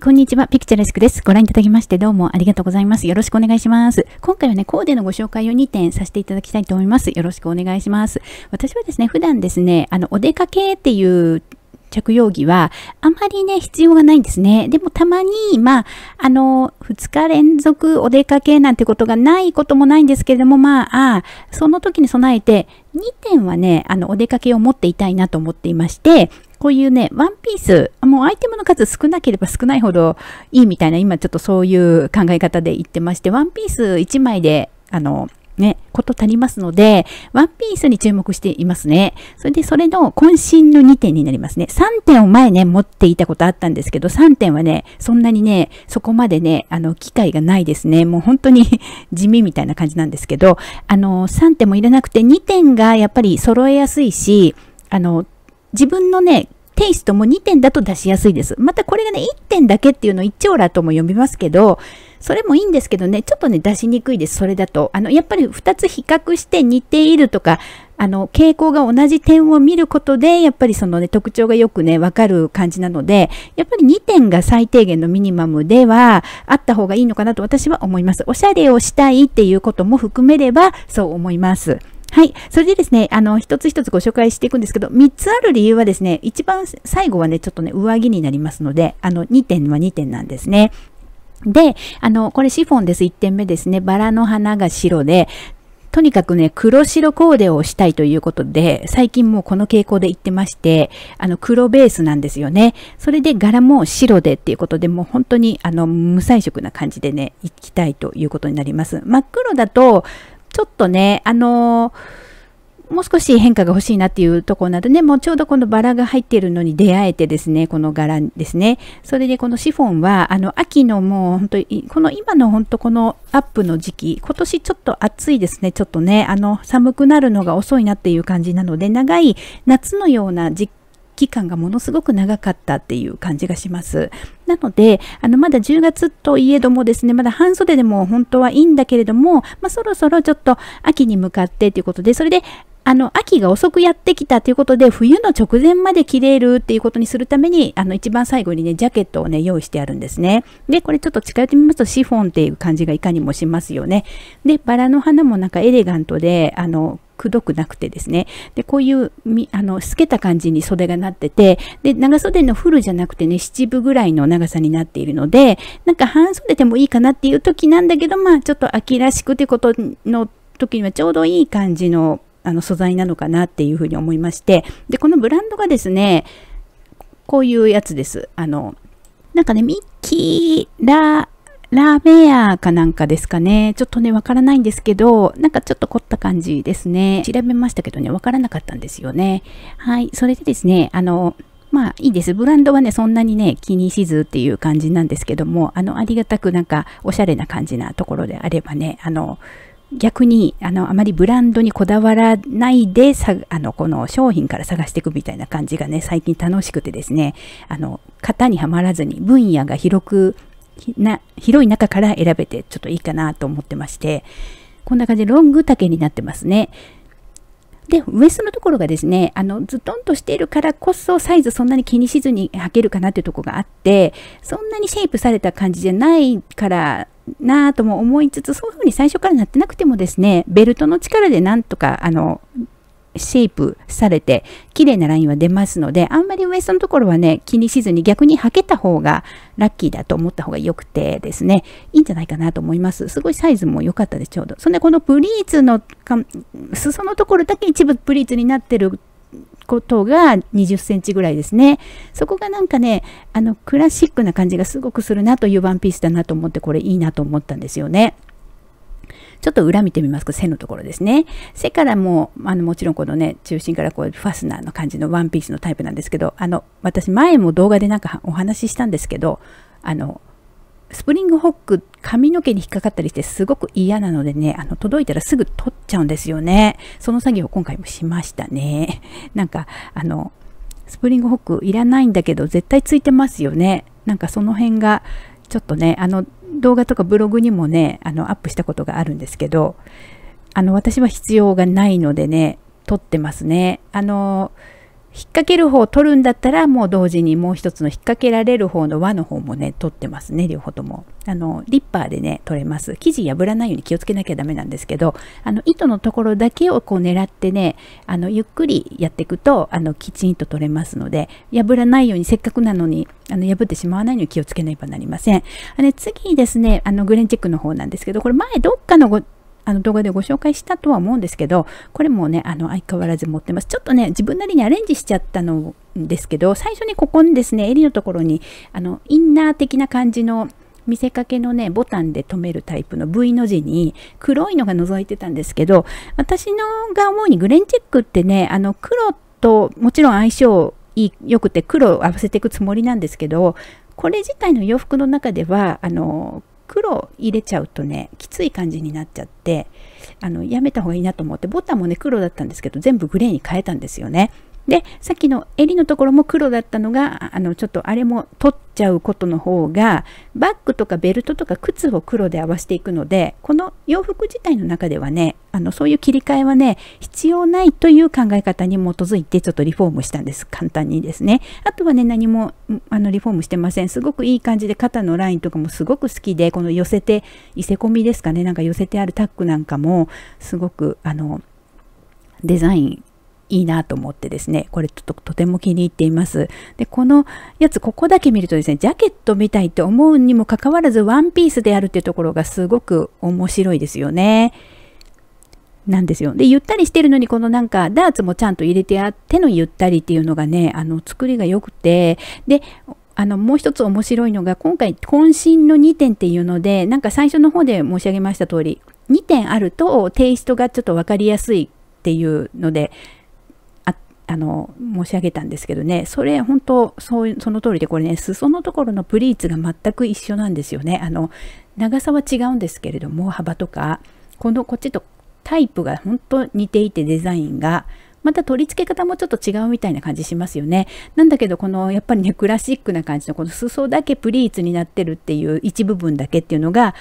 こんにちは。ピクチャレスクです。ご覧いただきましてどうもありがとうございます。よろしくお願いします。今回はね、コーデのご紹介を2点させていただきたいと思います。よろしくお願いします。私はですね、普段ですね、あの、お出かけっていう着用着はあまりね、必要がないんですね。でもたまに、まあ、あの、2日連続お出かけなんてことがないこともないんですけれども、まあ、あその時に備えて、2点はね、あの、お出かけを持っていたいなと思っていまして、こういうね、ワンピース、もうアイテムの数少なければ少ないほどいいみたいな、今ちょっとそういう考え方で言ってまして、ワンピース1枚で、あの、ね、こと足りますので、ワンピースに注目していますね。それで、それの渾身の2点になりますね。3点を前ね、持っていたことあったんですけど、3点はね、そんなにね、そこまでね、あの、機会がないですね。もう本当に 地味みたいな感じなんですけど、あの、3点も入れなくて、2点がやっぱり揃えやすいし、あの、自分のね、テイストも2点だと出しやすいです。またこれがね、1点だけっていうのをオ丁ラとも読みますけど、それもいいんですけどね、ちょっとね、出しにくいです。それだと。あの、やっぱり2つ比較して似ているとか、あの、傾向が同じ点を見ることで、やっぱりそのね、特徴がよくね、わかる感じなので、やっぱり2点が最低限のミニマムでは、あった方がいいのかなと私は思います。おしゃれをしたいっていうことも含めれば、そう思います。はい。それでですね、あの、一つ一つご紹介していくんですけど、3つある理由はですね、一番最後はね、ちょっとね、上着になりますので、あの、2点は2点なんですね。で、あの、これシフォンです。1点目ですね。バラの花が白で、とにかくね、黒白コーデをしたいということで、最近もうこの傾向で言ってまして、あの、黒ベースなんですよね。それで柄も白でっていうことで、もう本当に、あの、無彩色な感じでね、行きたいということになります。真っ黒だと、ちょっとね、あのー、もう少し変化が欲しいなっていうところなどね、もうちょうどこのバラが入っているのに出会えてですね、この柄ですね。それでこのシフォンは、あの、秋のもう本当に、この今の本当このアップの時期、今年ちょっと暑いですね、ちょっとね、あの、寒くなるのが遅いなっていう感じなので、長い夏のような時期期間がものすごく長かったっていう感じがします。なので、あの、まだ10月といえどもですね、まだ半袖でも本当はいいんだけれども、まあ、そろそろちょっと秋に向かってということで、それで、あの、秋が遅くやってきたということで、冬の直前まで着れるっていうことにするために、あの、一番最後にね、ジャケットをね、用意してあるんですね。で、これちょっと近寄ってみますと、シフォンっていう感じがいかにもしますよね。で、バラの花もなんかエレガントで、あの、くどくなくてですね。で、こういう、あの、透けた感じに袖がなってて、で、長袖のフルじゃなくてね、七分ぐらいの長さになっているので、なんか半袖でもいいかなっていう時なんだけど、まあ、ちょっと秋らしくってことの時にはちょうどいい感じの、あの、素材なのかなっていうふうに思いまして、で、このブランドがですね、こういうやつです。あの、なんかね、ミッキーラー、ラーメン屋かなんかですかね。ちょっとね、わからないんですけど、なんかちょっと凝った感じですね。調べましたけどね、わからなかったんですよね。はい。それでですね、あの、まあいいです。ブランドはね、そんなにね、気にしずっていう感じなんですけども、あの、ありがたくなんか、おしゃれな感じなところであればね、あの、逆に、あの、あまりブランドにこだわらないで、さ、あの、この商品から探していくみたいな感じがね、最近楽しくてですね、あの、型にはまらずに分野が広くな広い中から選べてちょっといいかなと思ってましてこんな感じでロング丈になってますねでウエストのところがですねあのズトンとしているからこそサイズそんなに気にしずに履けるかなっていうとこがあってそんなにシェイプされた感じじゃないからなぁとも思いつつそういうふうに最初からなってなくてもですねベルトの力でなんとかあのシェイプされて、綺麗なラインは出ますので、あんまりウエストのところはね、気にしずに逆に履けた方がラッキーだと思った方が良くてですね、いいんじゃないかなと思います。すごいサイズも良かったでちょうど。そんで、このプリーツのか、裾のところだけ一部プリーツになってることが20センチぐらいですね。そこがなんかね、あの、クラシックな感じがすごくするなというワンピースだなと思って、これいいなと思ったんですよね。ちょっと裏見てみますと背のところですね背からもあのもちろんこのね中心からこうファスナーの感じのワンピースのタイプなんですけどあの私前も動画でなんかお話ししたんですけどあのスプリングホック髪の毛に引っかかったりしてすごく嫌なのでねあの届いたらすぐ取っちゃうんですよねその作業を今回もしましたねなんかあのスプリングホックいらないんだけど絶対ついてますよねなんかその辺がちょっとねあの動画とかブログにもねあのアップしたことがあるんですけどあの私は必要がないのでね撮ってますねあのー引っ掛ける方を取るんだったらもう同時にもう一つの引っ掛けられる方の輪の方もね取ってますね両方ともあのリッパーでね取れます生地破らないように気をつけなきゃダメなんですけどあの糸のところだけをこう狙ってねあのゆっくりやっていくとあのきちんと取れますので破らないようにせっかくなのにあの破ってしまわないように気をつけねばなりませんあれ次にですねあのグレンチェックの方なんですけどこれ前どっかのあの動画でご紹介したとは思うんですけど、これもね、あの相変わらず持ってます。ちょっとね、自分なりにアレンジしちゃったのですけど、最初にここにですね、襟のところに、あの、インナー的な感じの見せかけのね、ボタンで留めるタイプの V の字に黒いのが覗いてたんですけど、私のが思うにグレンチェックってね、あの黒ともちろん相性良くて黒を合わせていくつもりなんですけど、これ自体の洋服の中では、あの、黒入れちゃうとねきつい感じになっちゃってあのやめた方がいいなと思ってボタンもね黒だったんですけど全部グレーに変えたんですよね。でさっきの襟のところも黒だったのがあのちょっとあれも取っちゃうことの方がバッグとかベルトとか靴を黒で合わせていくのでこの洋服自体の中ではねあのそういう切り替えはね必要ないという考え方に基づいてちょっとリフォームしたんです簡単にですねあとはね何もあのリフォームしてませんすごくいい感じで肩のラインとかもすごく好きでこの寄せて伊勢込みですかねなんか寄せてあるタックなんかもすごくあのデザインいいなと思ってですね、これちょっととても気に入っています。で、このやつ、ここだけ見るとですね、ジャケットみたいと思うにもかかわらず、ワンピースであるっていうところがすごく面白いですよね。なんですよ。で、ゆったりしてるのに、このなんか、ダーツもちゃんと入れてあってのゆったりっていうのがね、あの、作りが良くて、で、あの、もう一つ面白いのが、今回、渾身の2点っていうので、なんか最初の方で申し上げました通り、2点あるとテイストがちょっと分かりやすいっていうので、あの申し上げたんですけどねそれ本当そうその通りでこれね裾のところのプリーツが全く一緒なんですよねあの長さは違うんですけれども幅とかこのこっちとタイプが本当似ていてデザインがまた取り付け方もちょっと違うみたいな感じしますよねなんだけどこのやっぱりねクラシックな感じのこの裾だけプリーツになってるっていう一部分だけっていうのが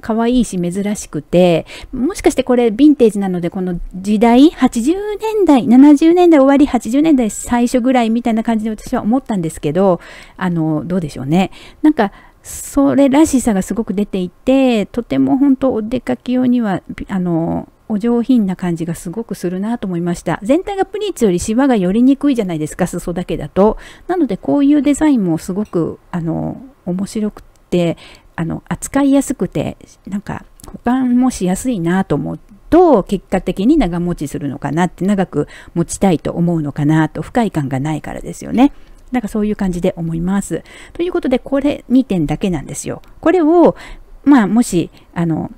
可愛いし珍しくて、もしかしてこれヴィンテージなので、この時代、80年代、70年代終わり、80年代最初ぐらいみたいな感じで私は思ったんですけど、あの、どうでしょうね。なんか、それらしさがすごく出ていて、とても本当お出かけ用には、あの、お上品な感じがすごくするなと思いました。全体がプリーツよりシワが寄りにくいじゃないですか、裾だけだと。なのでこういうデザインもすごく、あの、面白くて、あの扱いやすくてなんか保管もしやすいなと思うと結果的に長持ちするのかなって長く持ちたいと思うのかなと不快感がないからですよね。なんかそういう感じで思います。ということでこれ2点だけなんですよ。これをまあもしあの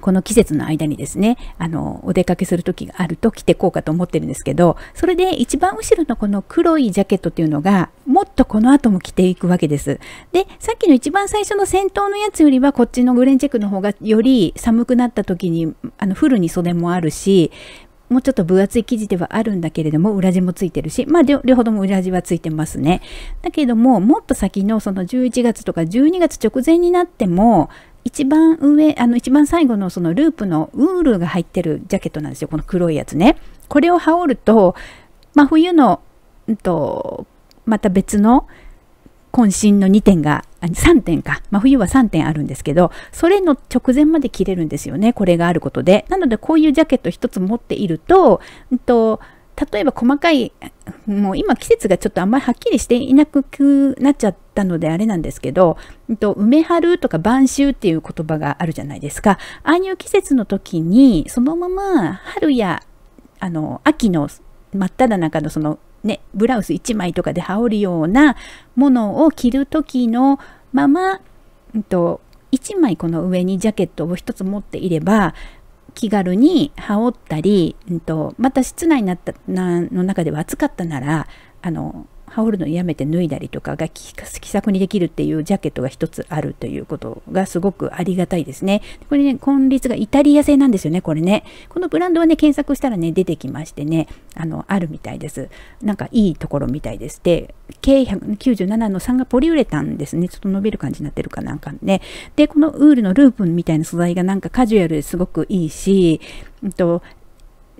この季節の間にですね、あの、お出かけする時があると着てこうかと思ってるんですけど、それで一番後ろのこの黒いジャケットっていうのが、もっとこの後も着ていくわけです。で、さっきの一番最初の先頭のやつよりは、こっちのグレンチェックの方がより寒くなった時に、あの、フルに袖もあるし、もうちょっと分厚い生地ではあるんだけれども、裏地もついてるし、まあ両方とも裏地はついてますね。だけども、もっと先のその11月とか12月直前になっても、一番上あの一番最後のそのループのウールが入ってるジャケットなんですよこの黒いやつねこれを羽織ると真、まあ、冬の、うんと、また別の渾身の2点が3点か、まあ、冬は3点あるんですけどそれの直前まで着れるんですよねこれがあることでなのでこういうジャケット1つ持っていると、うんと例えば細かい、もう今季節がちょっとあんまりはっきりしていなくなっちゃったのであれなんですけど、梅春とか晩秋っていう言葉があるじゃないですか。ああいう季節の時に、そのまま春やあの秋の真っ只中のそのね、ブラウス1枚とかで羽織るようなものを着る時のまま、1枚この上にジャケットを1つ持っていれば気軽に羽織ったり、うんと、また室内になったなの中では暑かったならあの羽織るのやめて脱いだりとかが気さくにできるっていうジャケットが一つあるということがすごくありがたいですね。これね、今率がイタリア製なんですよね、これね。このブランドはね、検索したらね、出てきましてね、あの、あるみたいです。なんかいいところみたいです。で、K197 の3がポリウレタンですね。ちょっと伸びる感じになってるかなんかね。で、このウールのループみたいな素材がなんかカジュアルですごくいいし、うんと、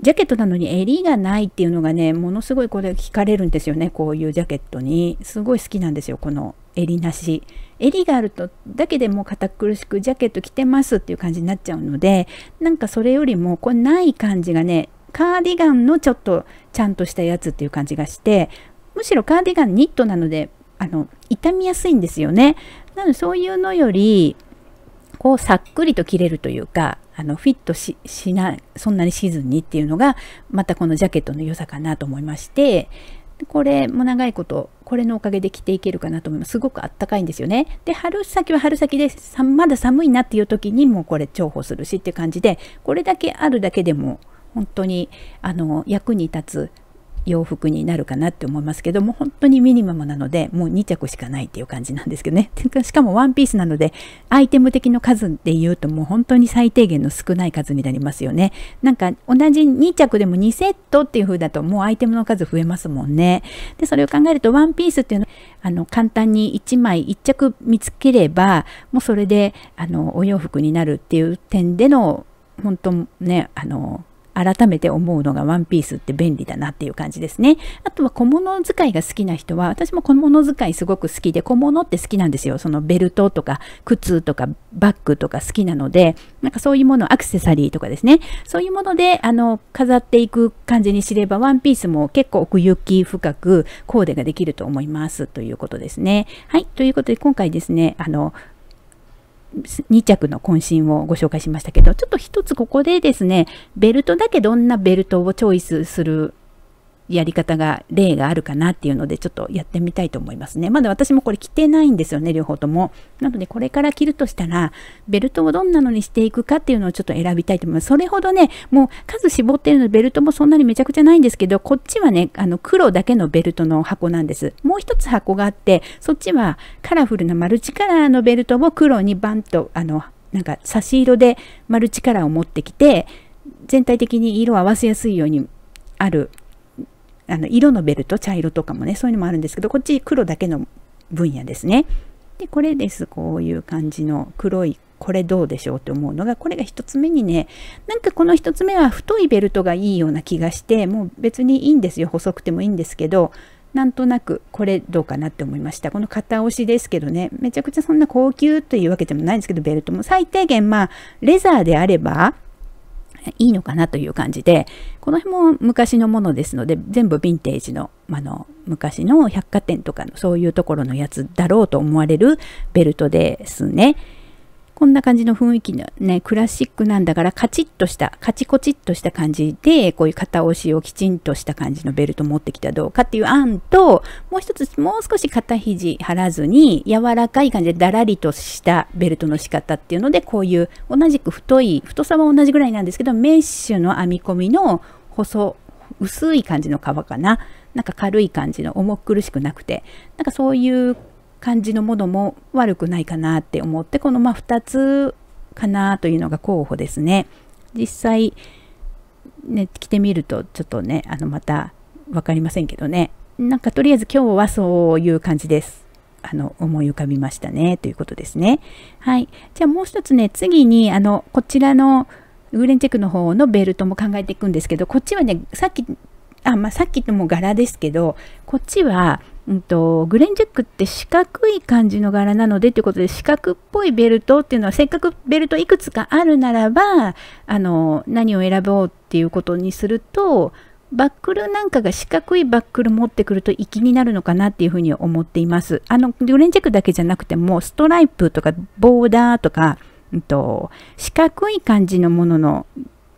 ジャケットなのに襟がないっていうのがね、ものすごいこれ惹かれるんですよね、こういうジャケットに。すごい好きなんですよ、この襟なし。襟があるとだけでもう堅苦しくジャケット着てますっていう感じになっちゃうので、なんかそれよりも、これない感じがね、カーディガンのちょっとちゃんとしたやつっていう感じがして、むしろカーディガンニットなので、あの、傷みやすいんですよね。なのでそういうのより、こうさっくりと着れるというか、あのフィットしないそんなにシーズンにっていうのがまたこのジャケットの良さかなと思いましてこれも長いことこれのおかげで着ていけるかなと思いますすごくあったかいんですよねで春先は春先でまだ寒いなっていう時にもうこれ重宝するしっていう感じでこれだけあるだけでも本当にあの役に立つ洋服になるかなって思いますけども本当にミニマムなのでもう2着しかないっていう感じなんですけどね しかもワンピースなのでアイテム的の数でいうともう本当に最低限の少ない数になりますよねなんか同じ2着でも2セットっていう風だともうアイテムの数増えますもんねでそれを考えるとワンピースっていうのはあの簡単に1枚1着見つければもうそれであのお洋服になるっていう点での本当ねあの改めて思うのがワンピースって便利だなっていう感じですね。あとは小物使いが好きな人は、私も小物使いすごく好きで、小物って好きなんですよ。そのベルトとか靴とかバッグとか好きなので、なんかそういうもの、アクセサリーとかですね、そういうもので、あの、飾っていく感じにすれば、ワンピースも結構奥行き深くコーデができると思いますということですね。はい、ということで今回ですね、あの、2着の渾身をご紹介しましたけど、ちょっと一つここでですね、ベルトだけどんなベルトをチョイスするやり方が例があるかなっていうのでちょっとやってみたいと思いますね。まだ私もこれ着てないんですよね両方とも。なのでこれから着るとしたらベルトをどんなのにしていくかっていうのをちょっと選びたいと思います。それほどねもう数絞ってるのでベルトもそんなにめちゃくちゃないんですけどこっちはねあの黒だけのベルトの箱なんです。もう一つ箱があってそっちはカラフルなマルチカラーのベルトを黒にバンとあのなんか差し色でマルチカラーを持ってきて全体的に色を合わせやすいようにあるあの色のベルト、茶色とかもね、そういうのもあるんですけど、こっち黒だけの分野ですね。で、これです。こういう感じの黒い、これどうでしょうって思うのが、これが1つ目にね、なんかこの1つ目は太いベルトがいいような気がして、もう別にいいんですよ。細くてもいいんですけど、なんとなくこれどうかなって思いました。この片押しですけどね、めちゃくちゃそんな高級というわけでもないんですけど、ベルトも最低限まあ、レザーであれば、いいのかなという感じで、この辺も昔のものですので、全部ヴィンテージの、あの、昔の百貨店とかのそういうところのやつだろうと思われるベルトですね。こんな感じの雰囲気のね、クラシックなんだからカチッとした、カチコチッとした感じで、こういう片押しをきちんとした感じのベルト持ってきたらどうかっていう案と、もう一つ、もう少し肩肘張らずに、柔らかい感じでだらりとしたベルトの仕方っていうので、こういう同じく太い、太さは同じぐらいなんですけど、メッシュの編み込みの細、薄い感じの皮かな。なんか軽い感じの重苦しくなくて、なんかそういう感じのものも悪くないかなって思ってこのま2つかなというのが候補ですね実際ね着てみるとちょっとねあのまた分かりませんけどねなんかとりあえず今日はそういう感じですあの思い浮かびましたねということですねはいじゃあもう一つね次にあのこちらのウーレンチェックの方のベルトも考えていくんですけどこっちはねさっきあまあ、さっきとも柄ですけどこっちはうんと、グレンジャックって四角い感じの柄なのでということで四角っぽいベルトっていうのはせっかくベルトいくつかあるならばあの何を選ぼうっていうことにするとバックルなんかが四角いバックル持ってくると粋になるのかなっていうふうに思っています。あのグレンジャックだけじゃなくてもストライプとかボーダーとか、うんと四角い感じのものの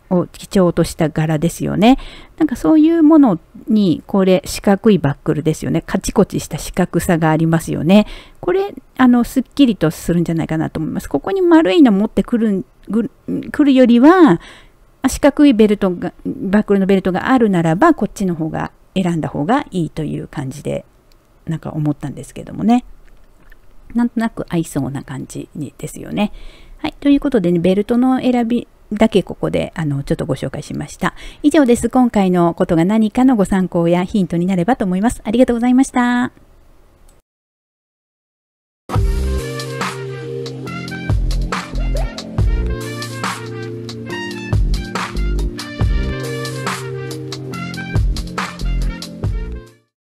を基調とした柄ですよね。なんかそういうものに、これ四角いバックルですよね。カチコチした四角さがありますよね。これ、あの、すっきりとするんじゃないかなと思います。ここに丸いの持ってくる、ぐくるよりは、四角いベルトが、バックルのベルトがあるならば、こっちの方が選んだ方がいいという感じで、なんか思ったんですけどもね。なんとなく合いそうな感じにですよね。はい。ということでね、ベルトの選びだけここであのちょっとご紹介しました。以上です。今回のことが何かのご参考やヒントになればと思います。ありがとうございました。